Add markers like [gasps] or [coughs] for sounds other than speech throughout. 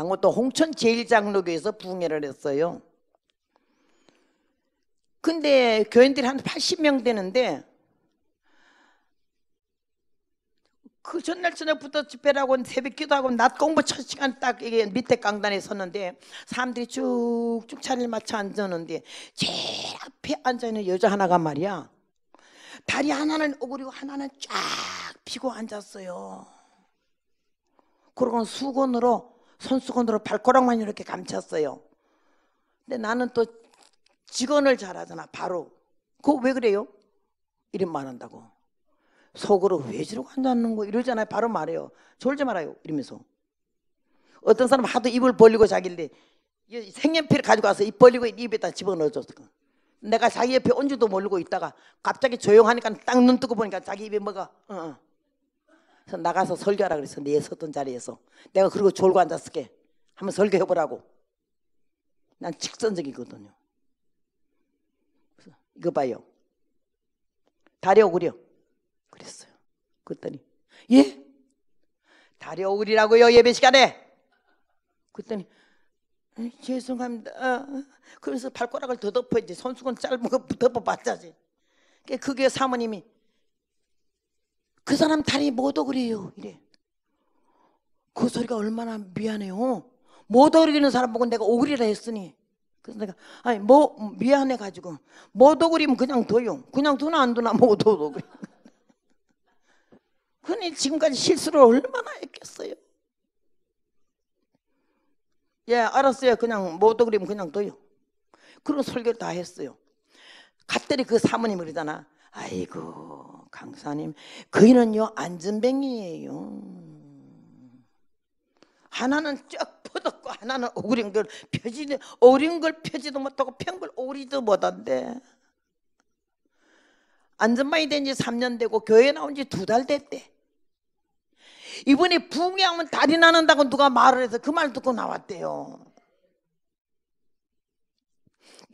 강호도 홍천 제일장로교에서 부흥회를 했어요. 근데 교인들이 한 80명 되는데 그 전날 저녁부터 집회라고 새벽 기도하고 낮 공부 첫 시간 딱 밑에 강단에 섰는데 사람들이 쭉쭉 자리를 맞춰 앉았는데 제일 앞에 앉아있는 여자 하나가 말이야 다리 하나는 오그리고 하나는 쫙 피고 앉았어요 그러고 수건으로 손수건으로 발가락만 이렇게 감췄어요. 근데 나는 또 직원을 잘하잖아 바로. 그거 왜 그래요? 이름말 한다고. 속으로 왜 저러고 앉았는 거 이러잖아요. 바로 말해요. 졸지 말아요. 이러면서. 어떤 사람 하도 입을 벌리고 자길래 생연필 가지고 와서 입 벌리고 네 입에다 집어넣어줬어. 내가 자기 옆에 온지도 모르고 있다가 갑자기 조용하니까 딱 눈 뜨고 보니까 자기 입에 뭐가 어, 어. 나가서 설교하라 그랬어. 내 네, 섰던 자리에서. 내가 그리고 졸고 앉았을게. 한번 설교해보라고. 난 직선적이거든요. 그래서 이거 봐요. 다리 오그려 그랬어요. 그랬더니, 예? 다리 오그리라고요 예배 시간에? 그랬더니, 죄송합니다. 그래서 발가락을 더덮어 이제 손수건 짧은 거 덮어봤자지. 그게 사모님이 그 사람 다리 뭐도 그래요. 이래. 그 소리가 얼마나 미안해요. 뭐도 그리는 사람 보고 내가 오그리라 했으니. 그래서 내가 아니 뭐 미안해 가지고 뭐도 그리면 그냥 둬요. 그냥 두나 안 두나 뭐도 그리. [laughs] 그니 지금까지 실수를 얼마나 했겠어요. 예, 알았어요. 그냥 뭐도 그리면 그냥 둬요. 그런 설교를 다 했어요. 갔더니 그 사모님 그러잖아. 아이고 강사님, 그이는요 안전뱅이에요. 하나는 쩍 퍼덕고 하나는 오그린 걸 펴지 오린 걸 펴지도 못하고 편걸 오리도 못한데 안전망이된 지 3년 되고 교회 나온 지 두 달 됐대. 이번에 붕이 하면 달이 나는다고 누가 말을 해서 그 말 듣고 나왔대요.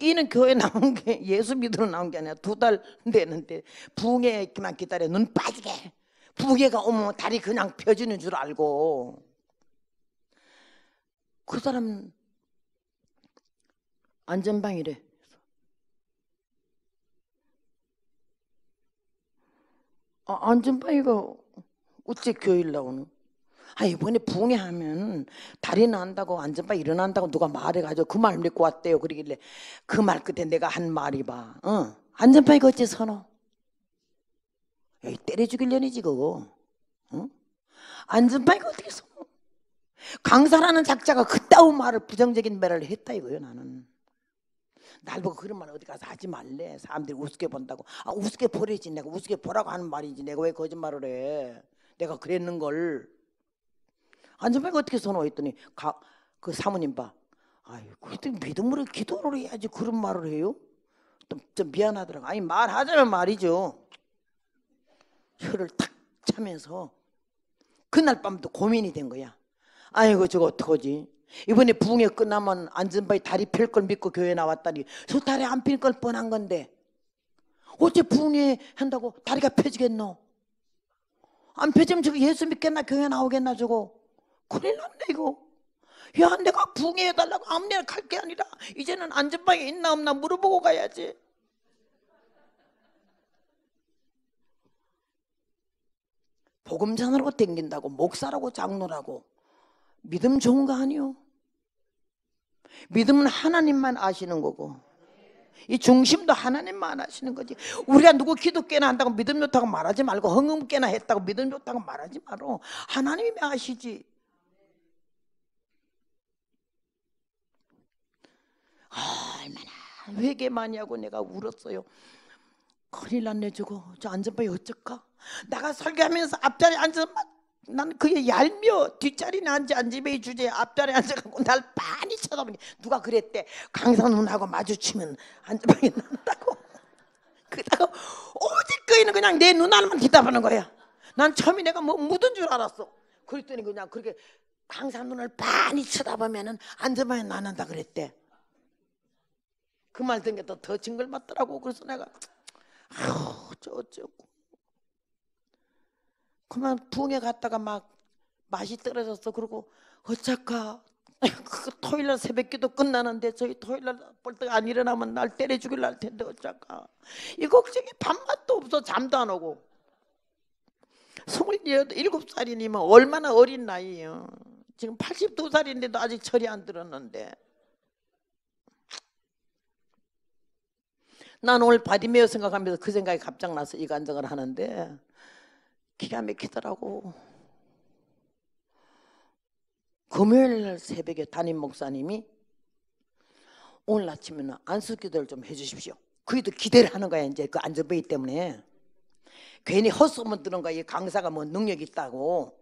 이는 교회 나온 게 [laughs] 예수 믿으러 나온 게 아니라 두 달 됐는데 부흥회만 기다려 눈 빠지게 부흥회가 오면 다리 그냥 펴지는 줄 알고 그 사람 안전방이래 아, 안전방이가 어째 교회를 나오는 아 이번에 붕흥 하면 다리 난다고 안전바 일어난다고 누가 말해가지고 그 말 믿고 왔대요 그러길래 그 말 끝에 내가 한 말이 봐 응. 어, 안전바 이거 어째 선호 여기 때려 죽일려니지 그거 응? 어? 안전바 이거 어떻게 선호 강사라는 작자가 그따운 말을 부정적인 말을 했다 이거요 나는 날 보고 그런 말 어디 가서 하지 말래 사람들이 우습게 본다고 아 우습게 보려지 내가 우습게 보라고 하는 말이지 내가 왜 거짓말을 해 내가 그랬는걸 안전벨가 어떻게 서노 했더니 가, 그 사모님 봐. 아유, 그때 믿음으로 기도를 해야지 그런 말을 해요? 좀, 좀 미안하더라고. 아니, 말하자면 말이죠. 혀를 탁 차면서 그날 밤도 고민이 된 거야. 아이고, 저거 어떡하지? 이번에 부흥회 끝나면 안전바에 다리 펼 걸 믿고 교회 나왔다니 저 다리 안 펼 걸 뻔한 건데 어째 부흥회 한다고 다리가 펴지겠노? 안 펴지면 저거 예수 믿겠나 교회 나오겠나 저거 큰일 났네 이거 야 내가 붕해해달라고 아무 데나 갈 게 아니라 이제는 안전방에 있나 없나 물어보고 가야지 복음전으로 댕긴다고 목사라고 장로라고 믿음 좋은 거 아니요 믿음은 하나님만 아시는 거고 이 중심도 하나님만 아시는 거지 우리가 누구 기독교나 한다고 믿음 좋다고 말하지 말고 흥금 깨나 했다고 믿음 좋다고 말하지 말어 하나님이 아시지 얼마나 회개 많이 하고 내가 울었어요. 큰일 났네 저거. 저 안전바에 어쩔까? 내가 설교하면서 앞자리에 앉으면난 그게 얄미워 뒷자리는 앉지 안집에 주제에 앞자리에 앉아갖고 날 많이 쳐다보니 누가 그랬대 강산훈하고 마주치면 안전방에 [laughs] 난다고 그러다가 오직 꺼이는 그냥 내 눈알만 기다보는 거야 난 처음에 내가 뭐 묻은 줄 알았어 그랬더니 그냥 그렇게 강산훈을 많이 쳐다보면 은 안전방에 난는다 그랬대 그말 듣니까 더 징글맞더라고. 그래서 내가 아우 저 어쩌고. 그만 부흥에 갔다가 막 맛이 떨어졌어. 그리고 어차까그 토요일날 새벽기도 끝나는데 저희 토요일날 벌떡 안 일어나면 날 때려 죽일 날 텐데 어쩌까 이 걱정이 밥맛도 없어 잠도 안 오고 2 7 살이니면 얼마나 어린 나이에요 지금 82살인데도 아직 철이 안 들었는데 난 오늘 바디메어 생각하면서 그 생각이 갑작 나서 이 간증을 하는데 기가 막히더라고. 금요일 새벽에 담임 목사님이 오늘 아침에는 안수기도를 좀 해주십시오. 그래도 기대를 하는 거야 이제 그 안전베이 때문에 괜히 헛소문 드는 거야 이 강사가 뭐 능력 있다고.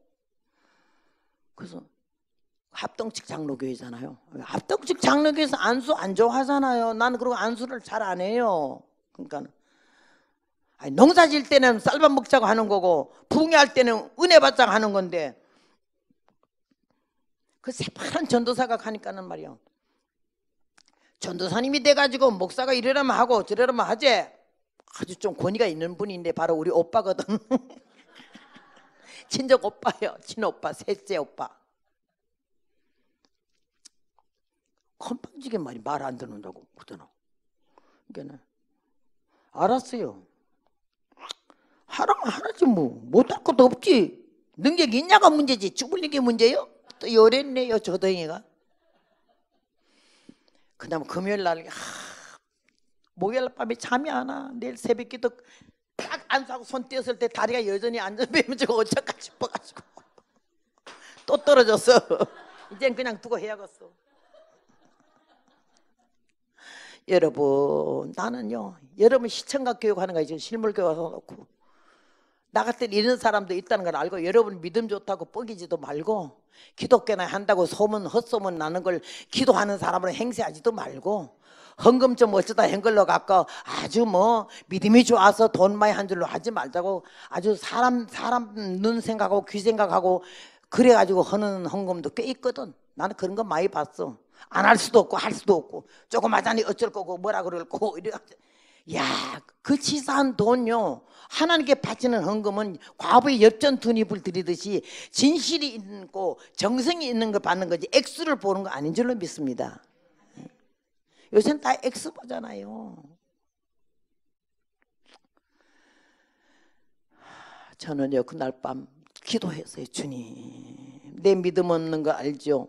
그래서 합동측 장로교회잖아요. 합동측 장로교회에서 안수 안 좋아하잖아요. 나는 그리고 안수를 잘 안 해요. 그러니까 농사 질 때는 쌀밥 먹자고 하는 거고 붕회할 때는 은혜 받자고 하는 건데 그 새파란 전도사가 가니까는 말이요. 전도사님이 돼가지고 목사가 이러려면 하고 저러려면 하지 아주 좀 권위가 있는 분인데 바로 우리 오빠거든 [laughs] 친정 오빠요 친오빠 셋째 오빠 건방지게 말이 말 안 듣는다고 그러잖아. 그러니까 알았어요. 하라면 하라지 뭐 못할 것도 없지. 능력이 있냐가 문제지 죽을 게 문제요? 또 요랬네요 저덩이가. 그다음 금요일 날 하, 목요일 밤에 잠이 안 와. 내일 새벽 기도 딱 안수하고 손 떼었을 때 다리가 여전히 안전배면지고 [laughs] 어쩔까 싶어가지고 또 떨어졌어. [laughs] 이젠 그냥 두고 해야겠어. 여러분 나는요 여러분 시청각 교육하는 거 지금 실물 교과서놓고나 같은 이런 사람도 있다는 걸 알고 여러분 믿음 좋다고 뻐기지도 말고 기독교나 한다고 소문 헛소문 나는 걸 기도하는 사람으로 행세하지도 말고 헌금 좀 어쩌다 행걸로 갖고 아주 뭐 믿음이 좋아서 돈 많이 한 줄로 하지 말자고 아주 사람 사람 눈 생각하고 귀 생각하고 그래가지고 허는 헌금도 꽤 있거든 나는 그런 거 많이 봤어 안할 수도 없고 할 수도 없고 조금 하자니 어쩔 거고 뭐라 그럴 거고 [laughs] 이래 야그 치사한 돈요 하나님께 바치는 헌금은 과부의 엽전 두입을 드리듯이 진실이 있고 정성이 있는 걸 받는 거지 액수를 보는 거 아닌 줄로 믿습니다 예. 요새는 다 액수 보잖아요 저는요 그날 밤 기도했어요 주님 내 믿음 없는 거 알죠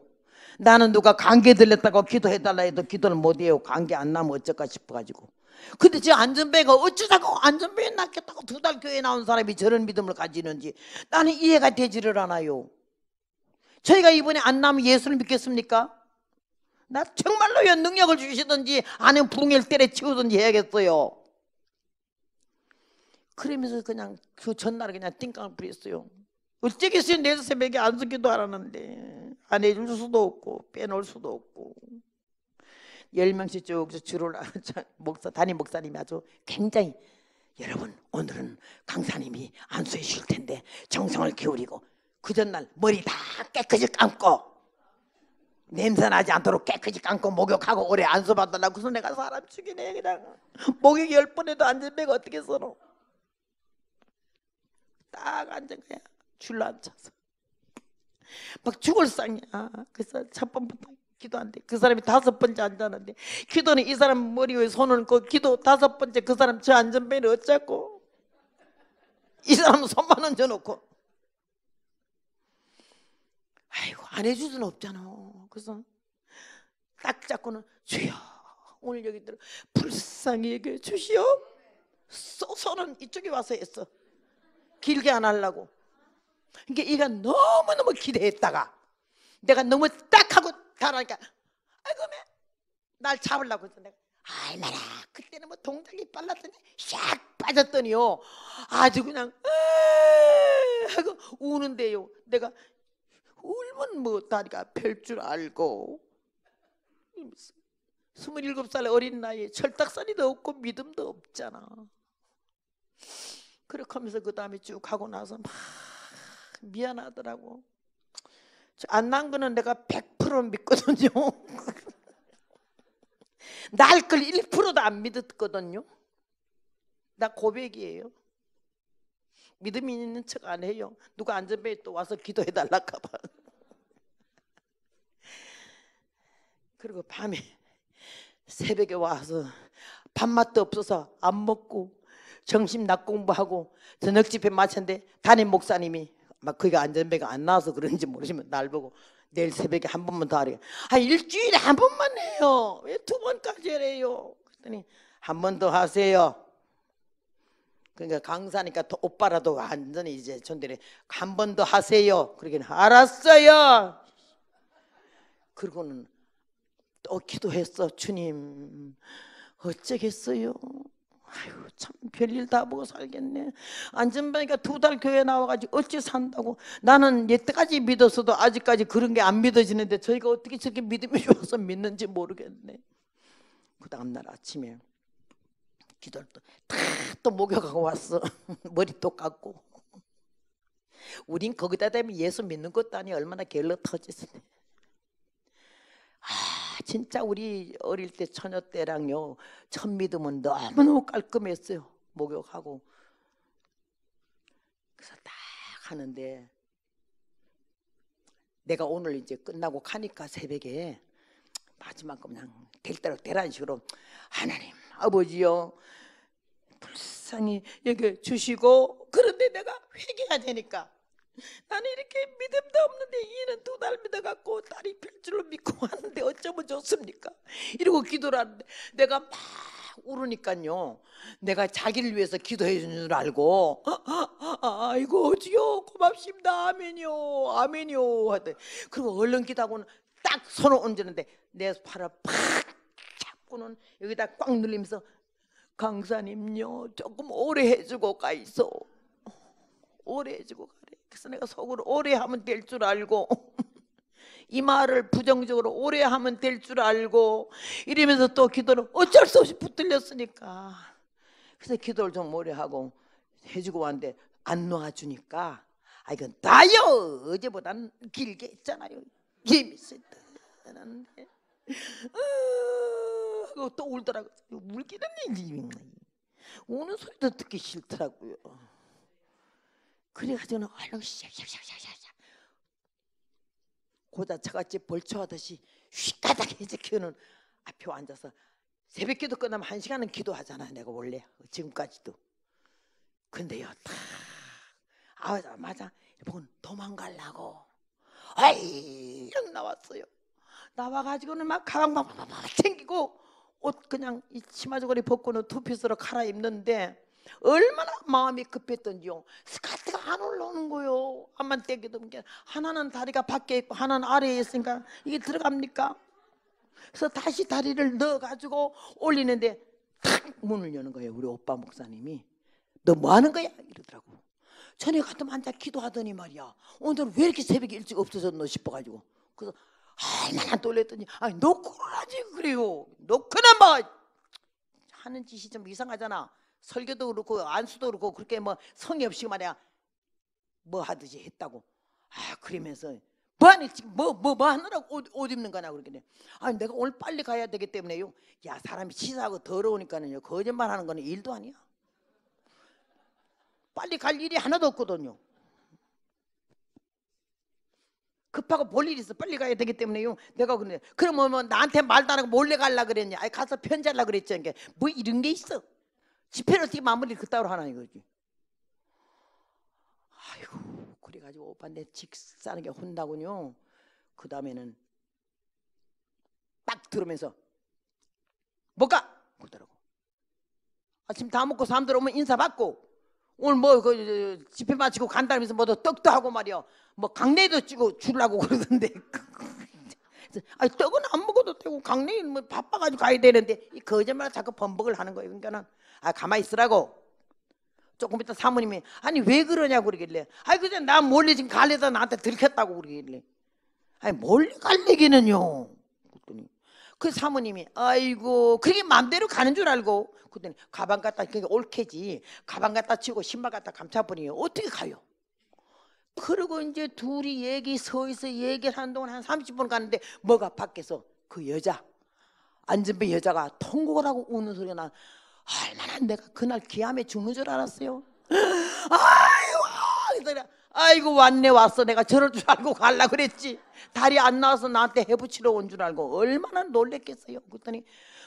나는 누가 감기 들렸다고 기도해달라 해도 기도를 못해요. 감기 안 나면 어쩔까 싶어가지고. 근데 저 안전배가 어쩌자고 안전배에 낫겠다고 두 달 교회 나온 사람이 저런 믿음을 가지는지 나는 이해가 되지를 않아요. 저희가 이번에 안 나면 예수를 믿겠습니까? 나 정말로 연 능력을 주시든지 아 안에 붕을 때려치우든지 해야겠어요. 그러면서 그냥 그 전날에 그냥 띵깡 을 부렸어요. 어쩌겠어요? 내일 새벽에 안수 기도하라는데. 안 해줄 수도 없고 빼놓을 수도 없고 열 명씩 쭉 주로 아, [laughs] 목사 담임 목사님이 아주 굉장히 여러분 오늘은 강사님이 안수해 주실 텐데 정성을 기울이고 그 전날 머리 다 깨끗이 감고 냄새 나지 않도록 깨끗이 감고 목욕하고 오래 안수 받으라고 그래서 내가 사람 죽이네 그냥 목욕 열 번에도 안전배가 어떻게 서로 딱 앉은 거야 줄로 앉혀서 막 죽을 상이야. 그래서 첫 번부터 기도한대. 그 사람이 다섯 번째 앉았는데 기도는 이 사람 머리 위에 손을 놓고 기도 다섯 번째 그 사람 저 안전벨을 어쩌고 이 사람 손만 얹어놓고 아이고 안 해줄 수는 없잖아. 그래서 딱 잡고는 주여 오늘 여기 들어 불쌍히 얘기해 주시오. 소손는 이쪽에 와서 했어. 길게 안 하려고. 그러니까 이가 너무너무 기대했다가 내가 너무 딱 하고 가라니까 아이고 맨날 잡으려고 했어 내가 이마라 그때는 뭐 동작이 빨랐더니 샥 빠졌더니요 아주 그냥 하고 우는데요 내가 울면 뭐 다리가 별 줄 알고 스물일곱 살 어린 나이에 철딱선이도 없고 믿음도 없잖아 그렇게 하면서 그 다음에 쭉 하고 나서 막 미안하더라고. 안 난거는 내가 100% 믿거든요. [laughs] 날걸 1%도 안 믿었거든요. 나 고백이에요. 믿음이 있는 척 안 해요. 누가 안전벨 또 와서 기도해 달라까 봐. [laughs] 그리고 밤에 새벽에 와서 밥맛도 없어서 안 먹고 정심 낮 공부하고 저녁 집에 마쳤는데 담임 목사님이 막 거기가 안전배가안 나와서 그런지 모르지만 날 보고 내일 새벽에 한 번만 더 하래. 아 일주일에 한 번만 해요. 왜 두 번까지 해요? 그랬더니 한 번 더 하세요. 그러니까 강사니까 또 오빠라도 완전히 이제 전들이 한 번 더 하세요. 그러긴 알았어요. 그리고는 또 기도했어 주님 어쩌겠어요. 아유 참 별일 다 보고 살겠네. 안전병이니까 두달 교회 나와가지고 어찌 산다고. 나는 여태까지 믿었어도 아직까지 그런 게 안 믿어지는데 저희가 어떻게 저렇게 믿음이 좋아서 믿는지 모르겠네. 그 다음날 아침에 기도를 또다또 목욕하고 왔어. [laughs] 머리 또 깎고. 우린 거기다 대면 예수 믿는 것도 아니 얼마나 게을러 터지지. 아 진짜 우리 어릴 때 처녀 때랑요 첫 믿음은 너무너무 깔끔했어요 목욕하고 그래서 딱 하는데 내가 오늘 이제 끝나고 가니까 새벽에 마지막 그냥 될 대로 되란 식으로 하나님 아버지요 불쌍히 여기 주시고 그런데 내가 회개해야 되니까 나는 이렇게 믿음도 없는데 이는 두 달 믿어갖고 딸이 필 줄로 믿고 왔는데 어쩌면 좋습니까? 이러고 기도를 하는데 내가 막 울으니까요. 내가 자기를 위해서 기도해 주는 줄 알고 어, 어, 어, 아이고 주여 고맙습니다 아멘요 아멘요 하더니 그리고 얼른 기도하고는 딱 손을 얹었는데 내 팔을 팍 잡고는 여기다 꽉 눌리면서 강사님요 조금 오래 해주고 가 있어 오래 해주고 그래서 내가 속으로 오래 하면 될 줄 알고 [laughs] 이 말을 부정적으로 오래 하면 될 줄 알고 이러면서 또 기도를 어쩔 수 없이 붙들렸으니까 그래서 기도를 좀 오래 하고 해주고 왔는데 안 놓아주니까 아 이건 다요 어제보다는 길게 있잖아요 재밌었다 는데 하고 또울더라고 울기는 일이 우는 소리도 듣기 싫더라고요 그래가지고는 얼른 샥샥샥샥샥 고자차같이 벌초하듯이 휘까닥 해제키는 앞에 앉아서 새벽 기도 끝나면 한 시간은 기도하잖아 내가 원래 지금까지도 근데요 다 아맞아 맞아 보고 도망갈라고 아 얼른 나왔어요 나와가지고는 막 가방 막 챙기고 옷 그냥 이 치마저고리 벗고는 투피스로 갈아입는데 얼마나 마음이 급했던지요. 스카트가 안 올라오는 거요. 한만 떼기도 이게 하나는 다리가 밖에 있고 하나는 아래에 있으니까 이게 들어갑니까? 그래서 다시 다리를 넣어가지고 올리는데 탁 문을 여는 거예요. 우리 오빠 목사님이 너 뭐 하는 거야? 이러더라고. 전에 같은 앉아 기도하더니 말이야. 오늘 왜 이렇게 새벽에 일찍 없어졌노 싶어가지고. 그래서 얼마나 놀랬더니 아니 놓고 하지 그래요. 놓고나 뭐 하는 짓이 좀 이상하잖아. 설교도 그렇고 안수도 그렇고 그렇게 뭐 성의 없이 말이야 뭐하듯이 했다고 아 그러면서 뭐 하니 지금 뭐뭐뭐 뭐, 뭐 하느라고 옷, 옷 입는 거나 그러겠네 아 내가 오늘 빨리 가야 되기 때문에요 야 사람이 치사하고 더러우니까는요 거짓말 하는 거는 일도 아니야 빨리 갈 일이 하나도 없거든요 급하고 볼 일이 있어 빨리 가야 되기 때문에요 내가 그러네 그럼뭐 나한테 말도 안 하고 몰래 갈라 그랬냐 아니 가서 편지하려 그랬지 그러니까 뭐 이런 게 있어 집회를 어떻게 마무리 그따위로 하나 이거지. 아이고 그래가지고 오빠 내 직사는 게 혼나군요. 그 다음에는 딱 들으면서 못 가! 그러더라고. 아침 다 먹고 사람들 오면 인사받고 오늘 뭐그 집회 마치고 간다면서 뭐또 떡도 하고 말이야. 뭐 강내도 찍어 주려고 그러던데 [laughs] 아니 떡은 안 먹어도 되고 강릉이 뭐 바빠가지고 가야 되는데 이 거짓말 자꾸 번복을 하는 거예요. 그러니까는 아 가만히 있으라고. 조금 있다 사모님이 아니 왜 그러냐고 그러길래 아니 그냥 나 몰래 지금 갈래서 나한테 들켰다고 그러길래 아니 몰래 갈래기는요. 그랬더니 그 사모님이 아이고 그게 맘대로 가는 줄 알고 그랬더니 가방 갖다 그게 옳게지 가방 갖다 치고 신발 갖다 감춰버리니 어떻게 가요? 그리고 이제 둘이 얘기 서있어 얘기를 한 동안 한 30분 갔는데 뭐가 밖에서 그 여자 안전배 여자가 통곡을 하고 우는 소리가 나 얼마나 내가 그날 기암에 죽는 줄 알았어요 [gasps] 아이고 아이고 왔네 왔어 내가 저럴 줄 알고 갈라 그랬지 다리 안 나와서 나한테 해부치러 온 줄 알고 얼마나 놀랬겠어요 그랬더니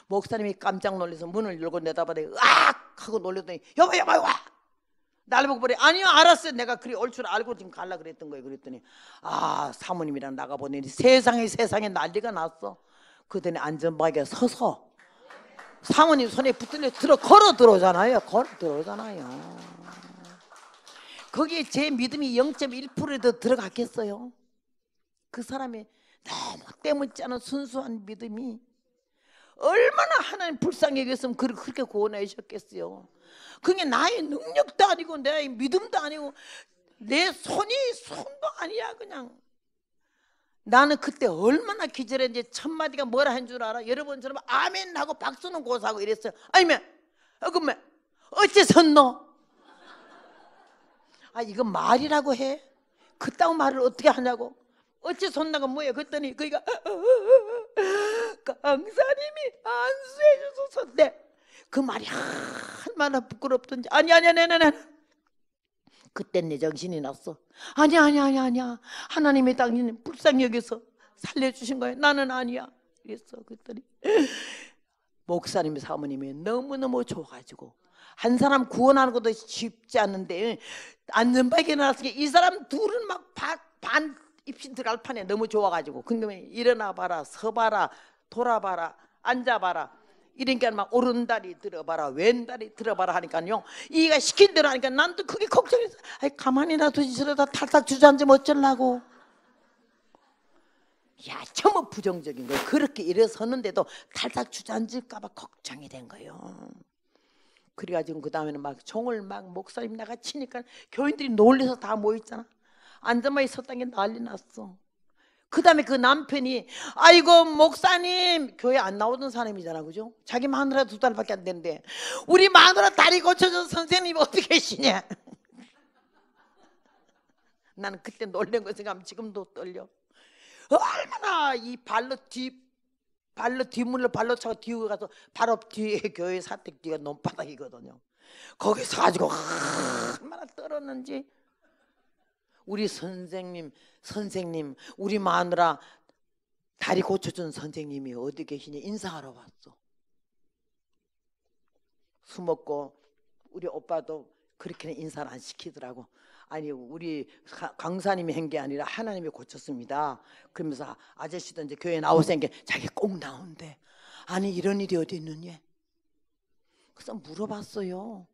목사님이 깜짝 놀라서 문을 열고 내다봐더니 으악 하고 놀랬더니 여보 여보 와날 보고 그래 아니요 알았어요 내가 그리 올 줄 알고 지금 갈라 그랬던 거예요 그랬더니 아 사모님이랑 나가보니 세상에 세상에 난리가 났어 그랬더니 안전방에 서서 사모님 손에 붙들려 들어 걸어 들어오잖아요 걸어 들어오잖아요 거기에 제 믿음이 0.1%도 들어갔겠어요 그 사람이 너무 때묻지 않은 순수한 믿음이 얼마나 하나님 불쌍히 여겼으면 그렇게 구원해주셨겠어요 그게 나의 능력도 아니고 내 믿음도 아니고 내 손이 손도 아니야 그냥 나는 그때 얼마나 기절했는지 첫 마디가 뭐라 한 줄 알아? 여러분처럼 아멘 하고 박수는 고사하고 이랬어요 아니면 어, 그러면 어째선노? 아 이거 말이라고 해? 그따구 말을 어떻게 하냐고 어째 손나가 뭐야 그랬더니 그이가 강사님이 안수해 주소서 네그 말이 얼마나 부끄럽던지 아니 아니 아니 아니, 아니. 아니. 그땐 내 정신이 났어 아니 아니 아니 아니야 하나님이 당신 불쌍히 여기서 살려주신 거예요 나는 아니야 그랬어 그랬더니 목사님 사모님이 너무너무 좋아가지고 한 사람 구원하는 것도 쉽지 않은데 안전박에 나왔으니 까이 사람 둘은 막 반 입신 들어갈 판에 너무 좋아가지고 근데 일어나 봐라 서 봐라 돌아봐라 앉아봐라 이러니까 막 오른다리 들어봐라 왼다리 들어봐라 하니까요 이가 시킨 대로 하니까 난 또 그게 걱정해서 아이 가만히 놔두지 저러다 탈탈 주저앉으면 어쩔라고 야 전부 부정적인 거예요 그렇게 일어섰는데도 탈탈 주저앉을까 봐 걱정이 된 거예요 그래가지고 그 다음에는 막 종을 막 목사님 나가 치니까 교인들이 놀래서 다 모였잖아 앉아만 있었던 게 난리 났어 그 다음에 그 남편이 아이고 목사님 교회 안 나오던 사람이잖아 그죠? 자기 마누라 두 달밖에 안 되는데 우리 마누라 다리 고쳐서 선생님 어떻게 계시냐 [laughs] 나는 그때 놀란 거 생각하면 지금도 떨려 얼마나 이 발로 뒤 발로 뒷문을 발로 차고 뒤로 가서 바로 뒤에 교회 사택 뒤가 논바닥이거든요 거기서 가지고 얼마나 떨었는지 우리 선생님, 선생님, 우리 마누라 다리 고쳐준 선생님이 어디 계시니 인사하러 왔어. 숨었고 우리 오빠도 그렇게는 인사를 안 시키더라고. 아니 우리 강사님이 한 게 아니라 하나님이 고쳤습니다. 그러면서 아저씨도 이제 교회 나오생게 자기 꼭 나온대. 아니 이런 일이 어디 있느냐? 그래서 물어봤어요.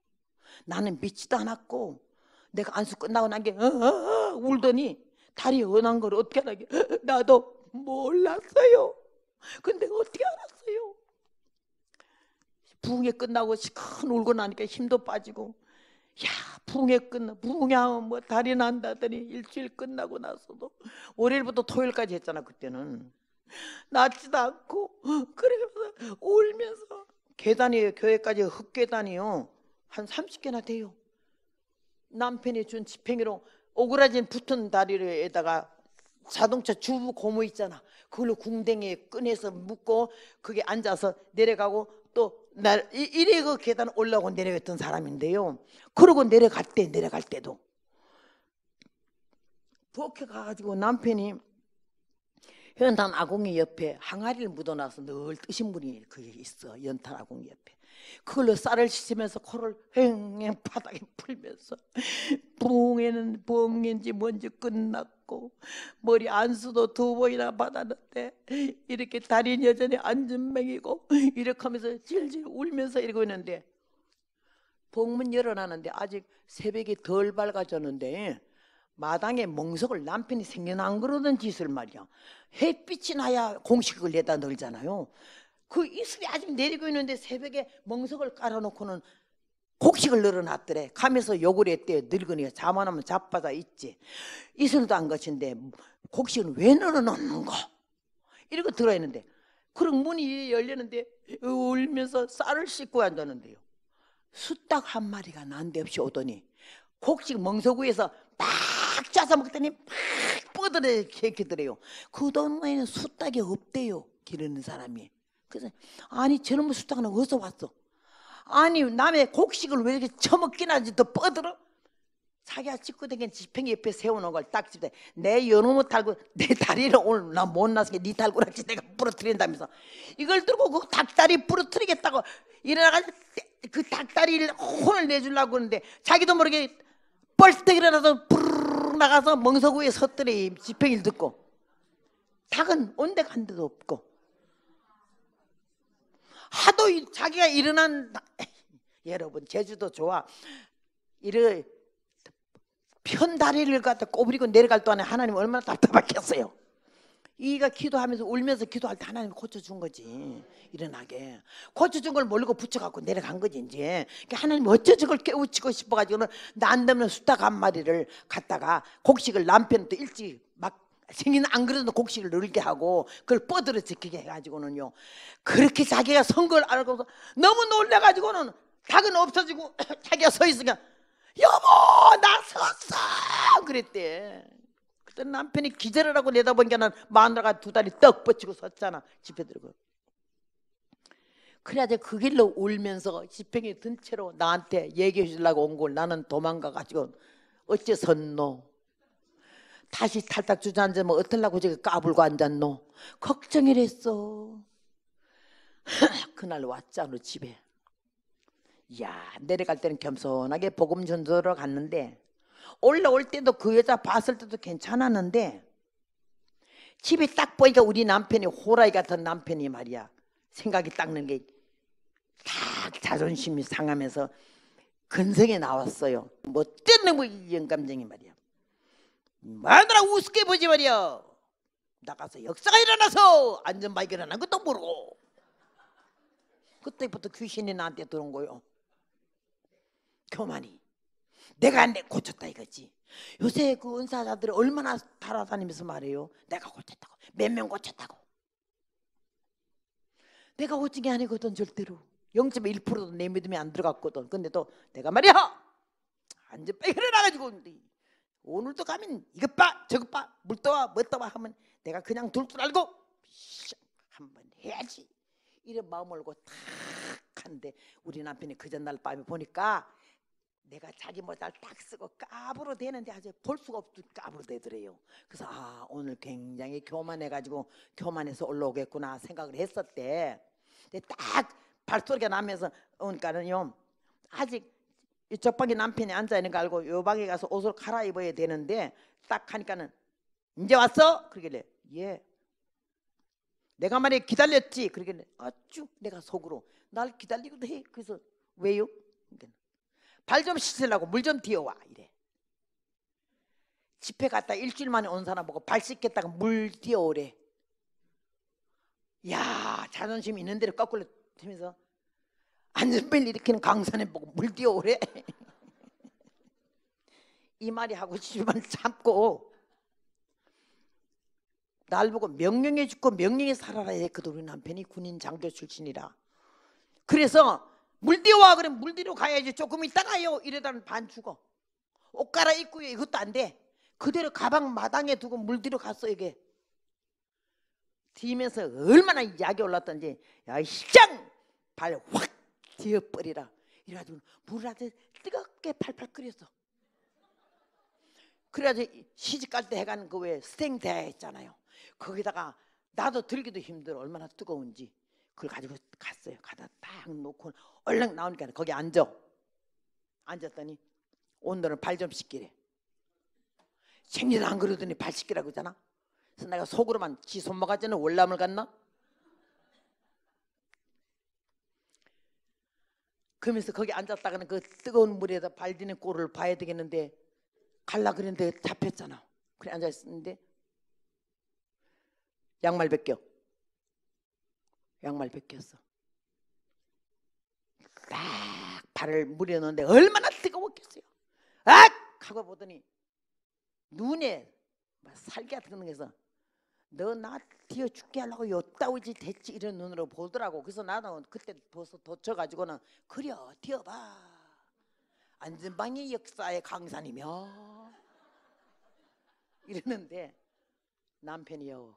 나는 믿지도 않았고 내가 안수 끝나고 난게 어, 어, 어, 울더니 다리 은한 걸 어떻게 알게 았 나도 몰랐어요. 근데 어떻게 알았어요? 부흥회 끝나고 시큰 울고 나니까 힘도 빠지고 야 부흥회 끝나 부흥회하면 뭐 다리 난다더니 일주일 끝나고 나서도 월요일부터 토요일까지 했잖아 그때는 낫지도 않고 그래서 울면서 계단이 에요 교회까지 흙계단이요 한 30개나 돼요 남편이 준 지팡이로 오그라진 붙은 다리에다가 자동차 주부 고무 있잖아. 그걸로 궁뎅이에 꺼내서 묶고 그게 앉아서 내려가고 또 날 이래 그 계단 올라오고 내려갔던 사람인데요. 그러고 내려갈 때 내려갈 때도 부엌에 가가지고 남편이 현탄 아궁이 옆에 항아리를 묻어놔서 늘 뜨신 분이 그게 있어 연탄 아궁이 옆에 그걸로 쌀을 씻으면서 코를 횡행 바닥에 풀면서 붕에는붕인지 뭔지 끝났고 머리 안수도 두 번이나 받았는데 이렇게 다리 여전히 안전맹이고 이렇게 하면서 질질 울면서 이러고 있는데 복문 열어놨는데 아직 새벽이 덜 밝아졌는데 마당에 멍석을 남편이 생겨난 그러던 짓을 말이야. 햇빛이 나야 공식을 내다 넣잖아요. 그 이슬이 아직 내리고 있는데 새벽에 멍석을 깔아놓고는 곡식을 늘어놨더래. 가면서 욕을 했대요. 늙은이가 자만하면 자빠져 있지. 이슬도 안 거친데 곡식은 왜 늘어놓는가? 이러고 들어있는데 그런 문이 열렸는데 울면서 쌀을 씻고 한다는데요. 수딱한 마리가 난데없이 오더니 곡식 멍석위에서 막 짜서 먹더니 막 뻗어내 개키더래요. 그 동네에는 수딱이 없대요. 기르는 사람이. 그래서 아니 저놈의 숫자가 어디서 왔어? 아니 남의 곡식을 왜 이렇게 처먹기나 더 뻗들어? 자기가 찍고 댕기 지팡이 옆에 세우는 걸딱 집대 내 여놈의 달고 내 다리를 오늘 나못 나서게 네달구라지 내가 부러뜨린다면서 이걸 들고 그 닭다리 부러뜨리겠다고 일어나가지고 그 닭다리를 혼을 내주려고 하는데 자기도 모르게 벌떡 일어나서 부르르 나가서 멍석 위에 섰더니 집행일 듣고 닭은 온데간 데도 없고 하도 자기가 일어난 [laughs] 여러분 제주도 좋아 이를 편다리를 갖다 꼬부리고 내려갈 동안에 하나님 얼마나 답답했겠어요 이가 기도하면서 울면서 기도할 때 하나님 고쳐준 거지 일어나게 고쳐준 걸 모르고 붙여갖고 내려간 거지 이제 그러니까 하나님 어째 저걸 깨우치고 싶어가지고는 난데없는 수탉 한 마리를 갖다가 곡식을 남편도 일찍 막 생긴 안 그래도 곡식을 늘게 하고 그걸 뻗으러 지키게 해가지고는요 그렇게 자기가 선거를 알고서 너무 놀래가지고는 닭은 없어지고 [coughs] 자기가 서 있으니까 여보 나 섰어 그랬대 그때 남편이 기절을 하고 내다보니까 난 마누라가 두 다리 떡 뻗치고 섰잖아 집에 들고 그래야지 그 길로 울면서 집행이든 채로 나한테 얘기해 주려고 온 걸 나는 도망가가지고 어째 섰노 다시 탈딱 주저앉으면 어떨라고 저기 까불고 앉았노? 걱정이랬어. [laughs] 그날 왔잖아, 집에. 야 내려갈 때는 겸손하게 복음 전도로 갔는데, 올라올 때도 그 여자 봤을 때도 괜찮았는데, 집에 딱 보니까 우리 남편이 호라이 같은 남편이 말이야. 생각이 닦는 게, 딱 자존심이 상하면서 근성에 나왔어요. 뭐, 못는 거, 이 영감쟁이 말이야. 마누라 우습게 보지 말이야. 나가서 역사가 일어나서 안전발견어난 것도 모르고 그때부터 귀신이 나한테 들어온 거요. 그만이 내가 내 고쳤다 이거지. 요새 그 은사자들이 얼마나 달아다니면서 말해요. 내가 고쳤다고 몇 명 고쳤다고. 내가 고친 게 아니거든 절대로. 0.1%도 내 믿음이 안 들어갔거든. 근데 또 내가 말이야 안전바 일어나가지고 오늘도 가면 이것 봐 저것 봐 물떠와 멋떠와 뭐 하면 내가 그냥 둘 줄 알고 한 번 해야지 이런 마음을 고탁 하는데 우리 남편이 그 전날 밤에 보니까 내가 자기 모자를 딱 쓰고 까불어 대는데 아주 볼 수가 없듯 까불어 대더래요. 그래서 아 오늘 굉장히 교만해가지고 교만해서 올라오겠구나 생각을 했었대. 근데 딱 발소리가 나면서 오니까는요 아직 이쪽 방에 남편이 앉아 있는 거 알고 요 방에 가서 옷을 갈아입어야 되는데 딱 하니까는 이제 왔어? 그러길래 예 내가 말해 기다렸지 그러길래 아쭉 내가 속으로 날 기다리기도 해 그래서 왜요? 발 좀 씻으려고 물 좀띄워와 이래 집회 갔다 일주일 만에 온 사람 보고 발 씻겠다고 물띄어오래야 자존심 있는 대로 거꾸로 되면서 안전벨 일으키는 강산에 보고 물 뛰어오래 이 말이 하고 집안 참고 날 보고 명령해 죽고 명령에 살아라 해 그도 우리 남편이 군인 장교 출신이라 그래서 물디어와그래물디로 가야지 조금 있다가요 이러다는 반 죽어 옷 갈아입고요 이것도 안 돼 그대로 가방 마당에 두고 물디로 갔어 이게 뒤면서 얼마나 약이 올랐던지 야 시장 발확 뒤엎버리라. 이래가지고 물을 아주 뜨겁게 팔팔 끓였어. 그래가지고 시집갈 때 해가는 그왜 스탱대 했잖아요 거기다가 나도 들기도 힘들어. 얼마나 뜨거운지. 그걸 가지고 갔어요. 가다 딱 놓고 얼른 나오니까 거기 앉아. 앉았더니 오늘은 발좀 씻기래. 생일안 그러더니 발 씻기라고 했잖아. 그래서 내가 속으로만 지 손모가지는 월남을 갔나? 그러면서 거기 앉았다가는 그 뜨거운 물에다 발디는 꼴을 봐야 되겠는데 갈라 그랬는데 잡혔잖아. 그래 앉아 있었는데 양말 벗겨. 양말 벗겼어. 딱 발을 물에 넣는데 었 얼마나 뜨거웠겠어요. 아! 하고 보더니 눈에 살기 같은 거에서 너나뒤어 죽게 하려고 요따오지 됐지 이런 눈으로 보더라고 그래서 나는 그때 벌써 도쳐가지고는 그려 뛰어봐 안전방의 역사의 강산이며 [laughs] 이러는데 남편이요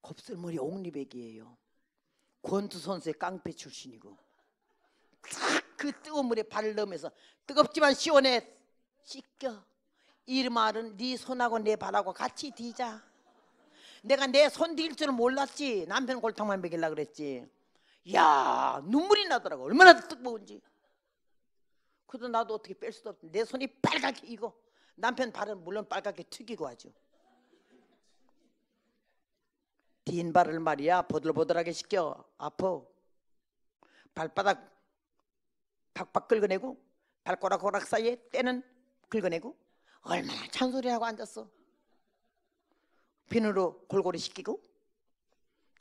곱슬머리 옥리백이에요 권투 선수의 깡패 출신이고 그 뜨거운 물에 발을 넣으면서 뜨겁지만 시원해 씻겨 이 말은 네 손하고 내 발하고 같이 뒤자 내가 내손 뒤일 줄은 몰랐지 남편 골탕만 먹이라 그랬지 야 눈물이 나더라고 얼마나 뜨거운지 그래도 나도 어떻게 뺄 수도 없지 내 손이 빨갛게 익어 남편 발은 물론 빨갛게 튀기고 하죠 뒷발을 말이야 보들보들하게 시켜 아파 발바닥 박박 긁어내고 발꼬락 꼬락 사이에 때는 긁어내고 얼마나 찬소리하고 앉았어 비누로 골고루 씻기고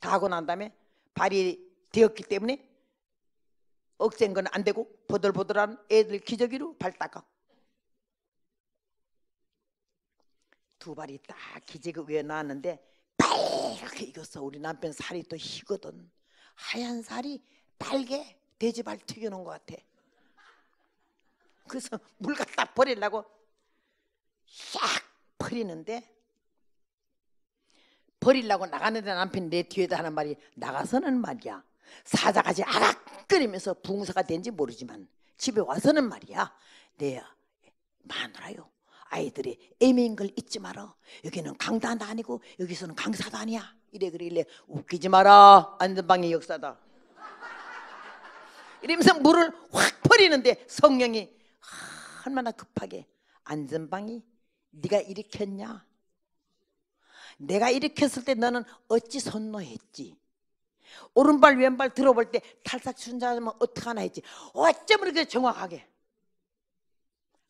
다 하고 난 다음에 발이 되었기 때문에 억센 건 안 되고 보들보들한 애들 기저귀로 발 닦아 두 발이 딱기저귀 위에 나왔는데 빨갛게 익었어 우리 남편 살이 또 희거든 하얀 살이 빨개 돼지발 튀겨놓은 것 같아 그래서 물 갖다 버리려고 싹 버리는데 버리려고 나가는데 남편이 내 뒤에다 하는 말이 나가서는 말이야 사자같이 아락거리면서 붕사가 된지 모르지만 집에 와서는 말이야 내 네, 마누라요 아이들이 애매인 걸 잊지 마라 여기는 강단도 아니고 여기서는 강사도 아니야 이래 그래 웃기지 마라 안전방의 역사다 이러면서 물을 확 버리는데 성령이 얼마나 급하게 안전방이 네가 일으켰냐 내가 일으켰을 때 너는 어찌 선노했지 오른발 왼발 들어볼 때 탈삭 순자하면 어떡하나 했지 어쩜 이렇게 정확하게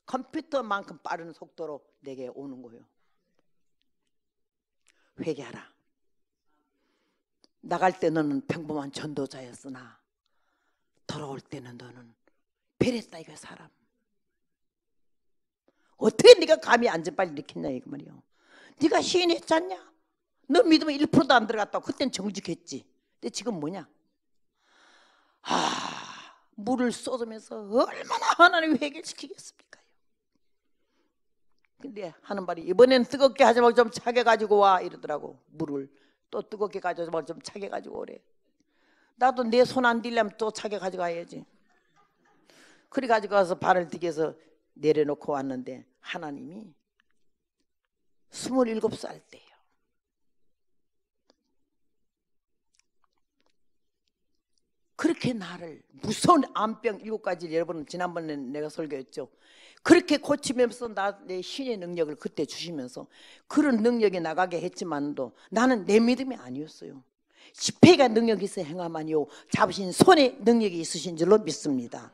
컴퓨터만큼 빠른 속도로 내게 오는 거예요 회개하라 나갈 때 너는 평범한 전도자였으나 돌아올 때는 너는 베랬다 이거 사람 어떻게 네가 감히 안전빨 리 일으켰냐 이거 말이요 네가 시인했잖냐? 너 믿으면 1%도 안 들어갔다고 그땐 정직했지 근데 지금 뭐냐? 아 물을 쏟으면서 얼마나 하나님 회개시키겠습니까? 근데 하는 말이 이번엔 뜨겁게 하지 말고 좀 차게 가지고 와 이러더라고 물을 또 뜨겁게 가져오지 말고 좀 차게 가지고 오래 나도 내 손안딜려면또 차게 가져가야지 그래 가지고 가서 발을 디게서 내려놓고 왔는데 하나님이 27살 때요. 그렇게 나를 무서운 암병 일가지 여러분 지난번에 내가 설교했죠. 그렇게 고치면서 나 내 신의 능력을 그때 주시면서 그런 능력이 나가게 했지만도 나는 내 믿음이 아니었어요. 집회가 능력이 있어 행함하니요 잡으신 손에 능력이 있으신 줄로 믿습니다.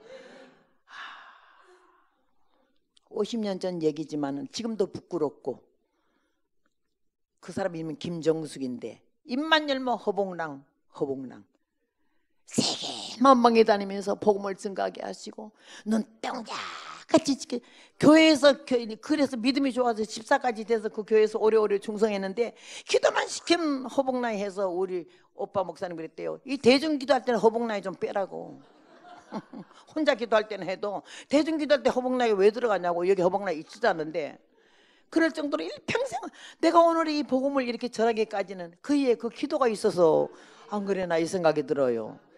50년 전 얘기지만 지금도 부끄럽고 그 사람 이름은 김정숙인데 입만 열면 허봉랑 허봉랑 세계 만방에 다니면서 복음을 증가하게 하시고 눈동자같이 교회에서 그래서 믿음이 좋아서 집사까지 돼서 그 교회에서 오래오래 충성했는데 기도만 시키면 허봉랑 해서 우리 오빠 목사님 그랬대요 이 대중 기도할 때는 허봉랑이좀 빼라고 [laughs] 혼자 기도할 때는 해도 대중 기도할 때허봉랑이왜 들어가냐고 여기 허봉랑이 있지도 않은데 그럴 정도로 일평생 내가 오늘 이 복음을 이렇게 전하기까지는 그의 그 기도가 있어서 안 그래나 이 생각이 들어요.